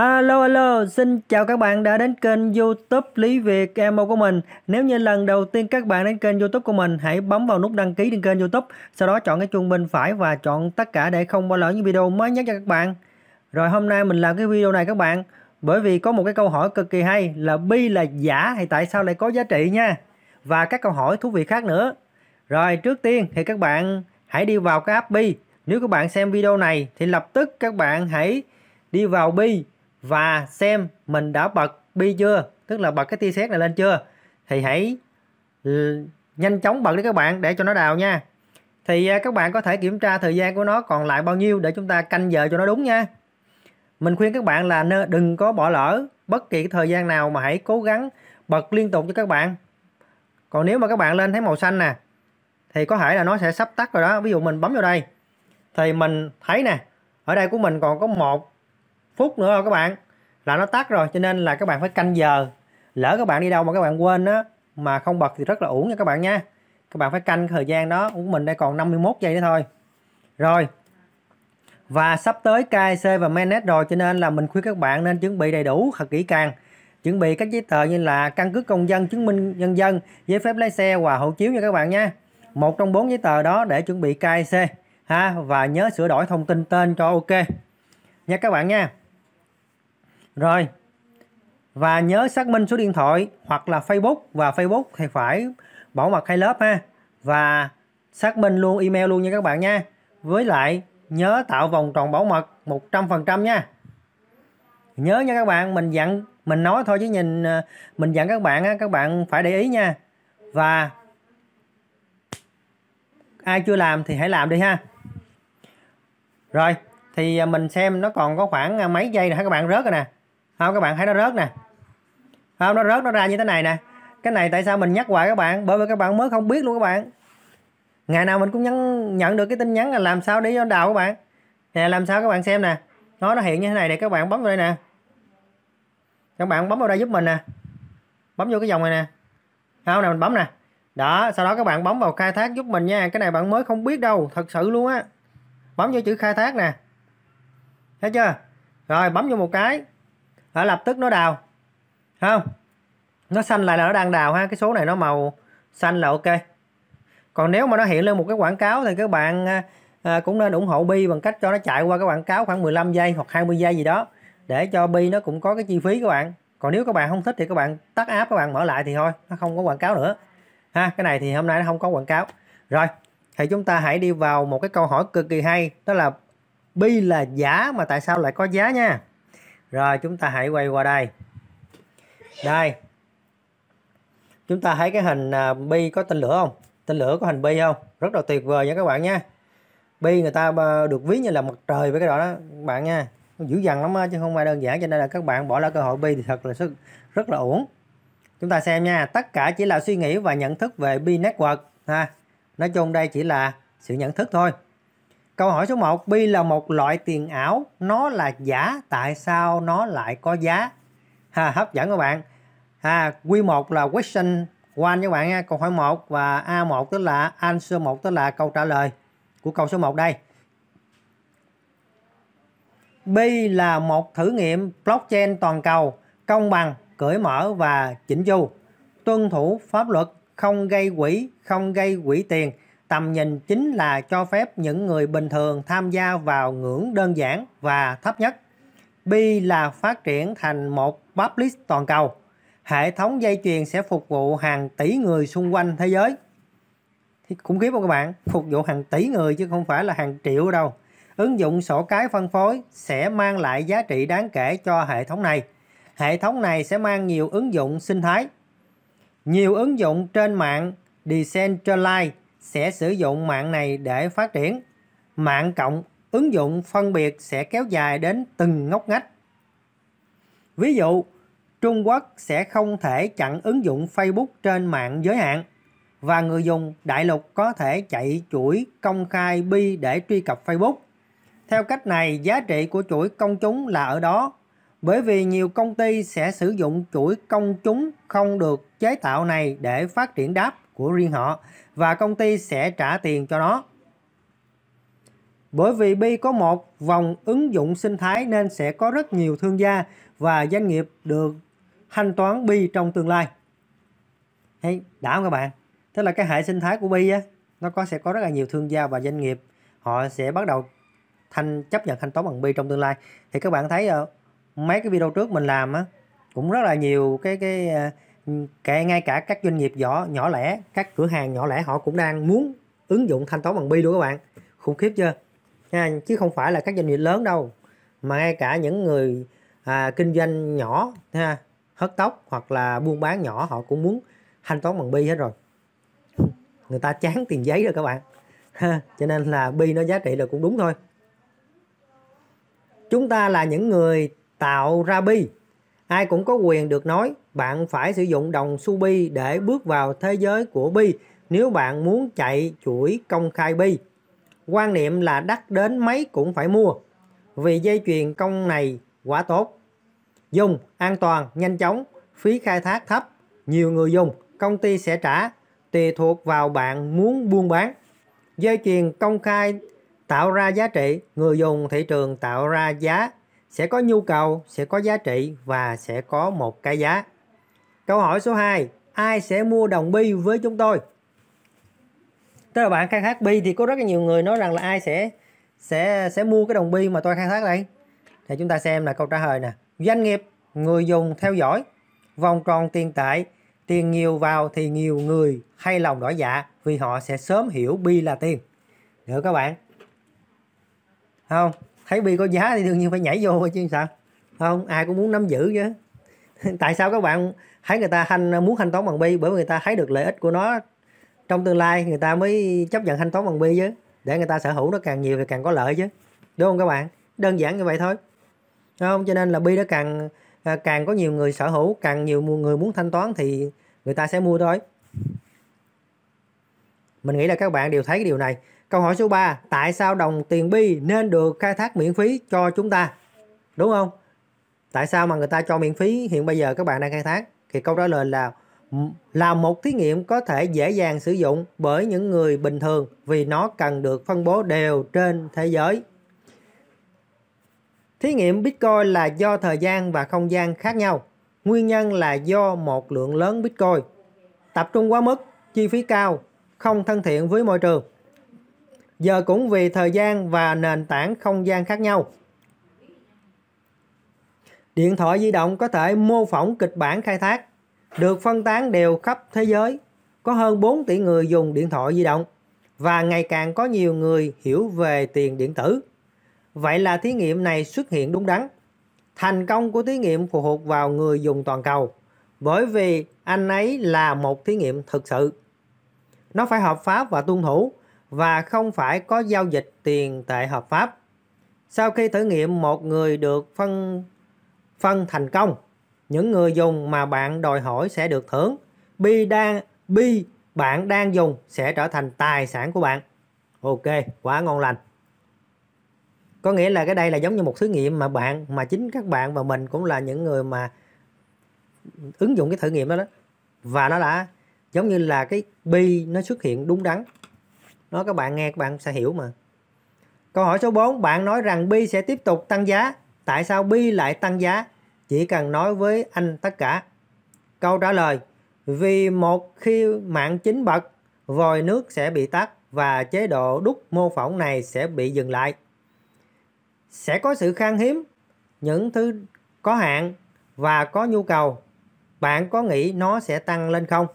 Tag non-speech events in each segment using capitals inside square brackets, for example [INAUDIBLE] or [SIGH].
Alo alo, xin chào các bạn đã đến kênh YouTube Lý Việt Emo của mình. Nếu như lần đầu tiên các bạn đến kênh YouTube của mình, hãy bấm vào nút đăng ký trên kênh YouTube, sau đó chọn cái chuông bên phải và chọn tất cả để không bỏ lỡ những video mới nhất cho các bạn. Rồi hôm nay mình làm cái video này các bạn, bởi vì có một cái câu hỏi cực kỳ hay là bi là giả hay tại sao lại có giá trị nha. Và các câu hỏi thú vị khác nữa. Rồi trước tiên thì các bạn hãy đi vào cái app bi. Nếu các bạn xem video này thì lập tức các bạn hãy đi vào bi và xem mình đã bật bi chưa tức là bật cái tia sét này lên chưa thì hãy nhanh chóng bật đi các bạn để cho nó đào nha thì à, các bạn có thể kiểm tra thời gian của nó còn lại bao nhiêu để chúng ta canh giờ cho nó đúng nha mình khuyên các bạn là đừng có bỏ lỡ bất kỳ thời gian nào mà hãy cố gắng bật liên tục cho các bạn còn nếu mà các bạn lên thấy màu xanh nè thì có thể là nó sẽ sắp tắt rồi đó ví dụ mình bấm vào đây thì mình thấy nè ở đây của mình còn có một phút nữa rồi các bạn là nó tắt rồi cho nên là các bạn phải canh giờ lỡ các bạn đi đâu mà các bạn quên á mà không bật thì rất là uổng nha các bạn nha các bạn phải canh thời gian đó của mình đây còn 51 giây nữa thôi rồi và sắp tới KIC và manet rồi cho nên là mình khuyên các bạn nên chuẩn bị đầy đủ thật kỹ càng chuẩn bị các giấy tờ như là căn cước công dân chứng minh nhân dân giấy phép lái xe và hộ chiếu nha các bạn nha một trong bốn giấy tờ đó để chuẩn bị KIC ha và nhớ sửa đổi thông tin tên cho ok nha các bạn nha rồi. Và nhớ xác minh số điện thoại hoặc là Facebook và Facebook thì phải bảo mật hai lớp ha. Và xác minh luôn email luôn nha các bạn nha. Với lại nhớ tạo vòng tròn bảo mật 100% nha. Nhớ nha các bạn, mình dặn mình nói thôi chứ nhìn ờ, mình dặn các bạn á, các bạn phải để ý nha. Và ai chưa làm thì hãy làm đi ha. Rồi, thì ờ, mình xem nó còn có khoảng ờ, mấy giây nè các bạn rớt rồi nè không các bạn thấy nó rớt nè không nó rớt nó ra như thế này nè cái này tại sao mình nhắc hoài các bạn bởi vì các bạn mới không biết luôn các bạn ngày nào mình cũng nhắn, nhận được cái tin nhắn là làm sao để cho đào các bạn nè làm sao các bạn xem nè nó nó hiện như thế này nè các bạn bấm vào đây nè các bạn bấm vào đây giúp mình nè bấm vô cái dòng này nè không nè mình bấm nè đó sau đó các bạn bấm vào khai thác giúp mình nha cái này bạn mới không biết đâu thật sự luôn á bấm vô chữ khai thác nè thấy chưa rồi bấm vô một cái đó, lập tức nó đào không nó xanh lại là nó đang đào ha cái số này nó màu xanh là ok còn nếu mà nó hiện lên một cái quảng cáo thì các bạn à, à cũng nên ủng hộ bi bằng cách cho nó chạy qua cái quảng cáo khoảng 15 giây hoặc 20 giây gì đó để cho bi nó cũng có cái chi phí các bạn còn nếu các bạn không thích thì các bạn tắt app các bạn mở lại thì thôi nó không có quảng cáo nữa ha cái này thì hôm nay nó không có quảng cáo rồi thì chúng ta hãy đi vào một cái câu hỏi cực kỳ hay đó là bi là giả mà tại sao lại có giá nha rồi chúng ta hãy quay qua đây đây chúng ta thấy cái hình à, bi có tên lửa không tên lửa có hình bi không rất là tuyệt vời nha các bạn nha bi người ta được ví như là mặt trời với cái đó đó bạn nha dữ dằn lắm đó, chứ không phải đơn giản cho nên là các bạn bỏ lỡ cơ hội bi thì thật là rất, rất là uổng chúng ta xem nha tất cả chỉ là suy nghĩ và nhận thức về bi network ha nói chung đây chỉ là sự nhận thức thôi Câu hỏi số 1, bi là một loại tiền ảo, nó là giả, tại sao nó lại có giá? Ha, hấp dẫn các bạn. Ha, quy 1 là question one các bạn nha, câu hỏi 1 và A1 tức là answer 1 tức là câu trả lời của câu số 1 đây. B là một thử nghiệm blockchain toàn cầu, công bằng, cởi mở và chỉnh chu, tuân thủ pháp luật, không gây quỹ, không gây quỹ tiền tầm nhìn chính là cho phép những người bình thường tham gia vào ngưỡng đơn giản và thấp nhất. B là phát triển thành một public toàn cầu. Hệ thống dây chuyền sẽ phục vụ hàng tỷ người xung quanh thế giới. Thì khủng khiếp không các bạn, phục vụ hàng tỷ người chứ không phải là hàng triệu đâu. Ứng dụng sổ cái phân phối sẽ mang lại giá trị đáng kể cho hệ thống này. Hệ thống này sẽ mang nhiều ứng dụng sinh thái. Nhiều ứng dụng trên mạng decentralized sẽ sử dụng mạng này để phát triển. Mạng cộng ứng dụng phân biệt sẽ kéo dài đến từng ngóc ngách. Ví dụ, Trung Quốc sẽ không thể chặn ứng dụng Facebook trên mạng giới hạn và người dùng đại lục có thể chạy chuỗi công khai bi để truy cập Facebook. Theo cách này, giá trị của chuỗi công chúng là ở đó, bởi vì nhiều công ty sẽ sử dụng chuỗi công chúng không được chế tạo này để phát triển đáp của riêng họ và công ty sẽ trả tiền cho nó. Bởi vì Bi có một vòng ứng dụng sinh thái nên sẽ có rất nhiều thương gia và doanh nghiệp được thanh toán Bi trong tương lai. Hay đã không các bạn? Tức là cái hệ sinh thái của Bi á, nó có sẽ có rất là nhiều thương gia và doanh nghiệp họ sẽ bắt đầu thanh chấp nhận thanh toán bằng Bi trong tương lai. Thì các bạn thấy ờ, mấy cái video trước mình làm á cũng rất là nhiều cái cái ờ, kể ngay cả các doanh nghiệp nhỏ nhỏ lẻ các cửa hàng nhỏ lẻ họ cũng đang muốn ứng dụng thanh toán bằng bi luôn các bạn khủng khiếp chưa chứ không phải là các doanh nghiệp lớn đâu mà ngay cả những người à, kinh doanh nhỏ ha hớt tóc hoặc là buôn bán nhỏ họ cũng muốn thanh toán bằng bi hết rồi người ta chán tiền giấy rồi các bạn ha, cho nên là bi nó giá trị là cũng đúng thôi chúng ta là những người tạo ra bi ai cũng có quyền được nói bạn phải sử dụng đồng xu bi để bước vào thế giới của bi nếu bạn muốn chạy chuỗi công khai bi quan niệm là đắt đến mấy cũng phải mua vì dây chuyền công này quá tốt dùng an toàn nhanh chóng phí khai thác thấp nhiều người dùng công ty sẽ trả tùy thuộc vào bạn muốn buôn bán dây chuyền công khai tạo ra giá trị người dùng thị trường tạo ra giá sẽ có nhu cầu, sẽ có giá trị và sẽ có một cái giá. Câu hỏi số 2, ai sẽ mua đồng bi với chúng tôi? Tức là bạn khai thác bi thì có rất là nhiều người nói rằng là ai sẽ sẽ sẽ mua cái đồng bi mà tôi khai thác đây? Thì chúng ta xem là câu trả lời nè. Doanh nghiệp, người dùng theo dõi, vòng tròn tiền tệ, tiền nhiều vào thì nhiều người hay lòng đổi dạ vì họ sẽ sớm hiểu bi là tiền. Được các bạn? Không? thấy bi có giá thì đương nhiên phải nhảy vô chứ sao không ai cũng muốn nắm giữ chứ [LAUGHS] tại sao các bạn thấy người ta hành muốn thanh toán bằng bi bởi vì người ta thấy được lợi ích của nó trong tương lai người ta mới chấp nhận thanh toán bằng bi chứ để người ta sở hữu nó càng nhiều thì càng có lợi chứ đúng không các bạn đơn giản như vậy thôi đúng không cho nên là bi nó càng à, càng có nhiều người sở hữu càng nhiều người muốn thanh toán thì người ta sẽ mua thôi mình nghĩ là các bạn đều thấy cái điều này Câu hỏi số 3, tại sao đồng tiền bi nên được khai thác miễn phí cho chúng ta? Đúng không? Tại sao mà người ta cho miễn phí hiện bây giờ các bạn đang khai thác? Thì câu trả lời là là một thí nghiệm có thể dễ dàng sử dụng bởi những người bình thường vì nó cần được phân bố đều trên thế giới. Thí nghiệm Bitcoin là do thời gian và không gian khác nhau. Nguyên nhân là do một lượng lớn Bitcoin tập trung quá mức, chi phí cao, không thân thiện với môi trường giờ cũng vì thời gian và nền tảng không gian khác nhau. Điện thoại di động có thể mô phỏng kịch bản khai thác, được phân tán đều khắp thế giới, có hơn 4 tỷ người dùng điện thoại di động và ngày càng có nhiều người hiểu về tiền điện tử. Vậy là thí nghiệm này xuất hiện đúng đắn. Thành công của thí nghiệm phụ thuộc vào người dùng toàn cầu, bởi vì anh ấy là một thí nghiệm thực sự. Nó phải hợp pháp và tuân thủ và không phải có giao dịch tiền tệ hợp pháp. Sau khi thử nghiệm một người được phân phân thành công, những người dùng mà bạn đòi hỏi sẽ được thưởng. Bi đang bi bạn đang dùng sẽ trở thành tài sản của bạn. Ok, quá ngon lành. Có nghĩa là cái đây là giống như một thử nghiệm mà bạn mà chính các bạn và mình cũng là những người mà ứng dụng cái thử nghiệm đó đó. Và nó đã giống như là cái bi nó xuất hiện đúng đắn nói các bạn nghe các bạn sẽ hiểu mà câu hỏi số 4 bạn nói rằng bi sẽ tiếp tục tăng giá tại sao bi lại tăng giá chỉ cần nói với anh tất cả câu trả lời vì một khi mạng chính bật vòi nước sẽ bị tắt và chế độ đúc mô phỏng này sẽ bị dừng lại sẽ có sự khan hiếm những thứ có hạn và có nhu cầu bạn có nghĩ nó sẽ tăng lên không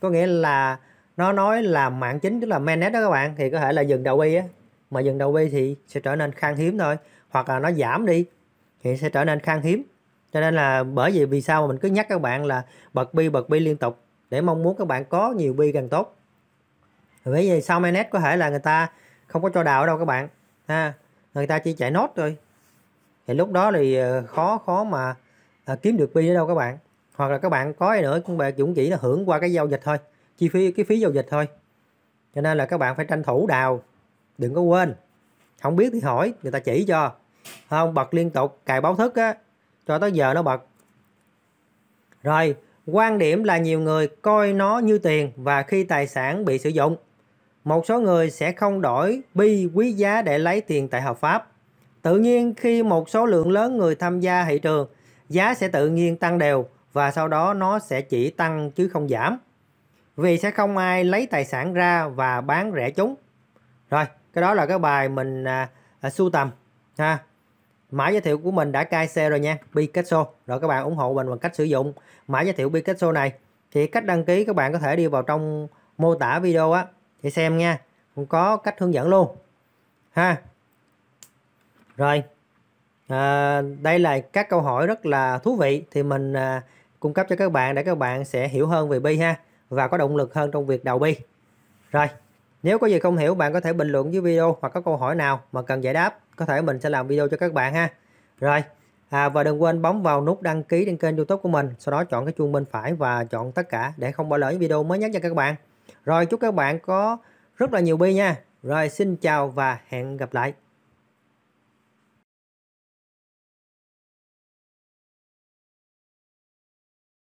có nghĩa là nó nói là mạng chính tức là mainnet đó các bạn thì có thể là dừng đầu y á mà dừng đầu y thì sẽ trở nên khan hiếm thôi hoặc là nó giảm đi thì sẽ trở nên khan hiếm cho nên là bởi vì vì sao mà mình cứ nhắc các bạn là bật bi bật bi liên tục để mong muốn các bạn có nhiều bi càng tốt bởi vì sau mainnet có thể là người ta không có cho đào đâu các bạn ha người ta chỉ chạy nốt thôi thì lúc đó thì ờ, khó khó mà ờ, kiếm được bi nữa đâu các bạn hoặc là các bạn có ai nữa cũng về cũng chỉ là hưởng qua cái giao dịch thôi chi phí cái phí giao dịch thôi cho nên là các bạn phải tranh thủ đào đừng có quên không biết thì hỏi người ta chỉ cho không bật liên tục cài báo thức á cho tới giờ nó bật rồi quan điểm là nhiều người coi nó như tiền và khi tài sản bị sử dụng một số người sẽ không đổi bi quý giá để lấy tiền tại hợp pháp tự nhiên khi một số lượng lớn người tham gia thị trường giá sẽ tự nhiên tăng đều và sau đó nó sẽ chỉ tăng chứ không giảm vì sẽ không ai lấy tài sản ra và bán rẻ chúng rồi cái đó là cái bài mình à, à, sưu tầm ha mã giới thiệu của mình đã cai xe rồi nha Picasso rồi các bạn ủng hộ mình bằng cách sử dụng mã giới thiệu Picasso này thì cách đăng ký các bạn có thể đi vào trong mô tả video á thì xem nha cũng có cách hướng dẫn luôn ha rồi à, đây là các câu hỏi rất là thú vị thì mình à, cung cấp cho các bạn để các bạn sẽ hiểu hơn về bi ha và có động lực hơn trong việc đầu bi. Rồi, nếu có gì không hiểu bạn có thể bình luận dưới video hoặc có câu hỏi nào mà cần giải đáp, có thể mình sẽ làm video cho các bạn ha. Rồi, à, và đừng quên bấm vào nút đăng ký trên kênh youtube của mình, sau đó chọn cái chuông bên phải và chọn tất cả để không bỏ lỡ những video mới nhất cho các bạn. Rồi, chúc các bạn có rất là nhiều bi nha. Rồi, xin chào và hẹn gặp lại.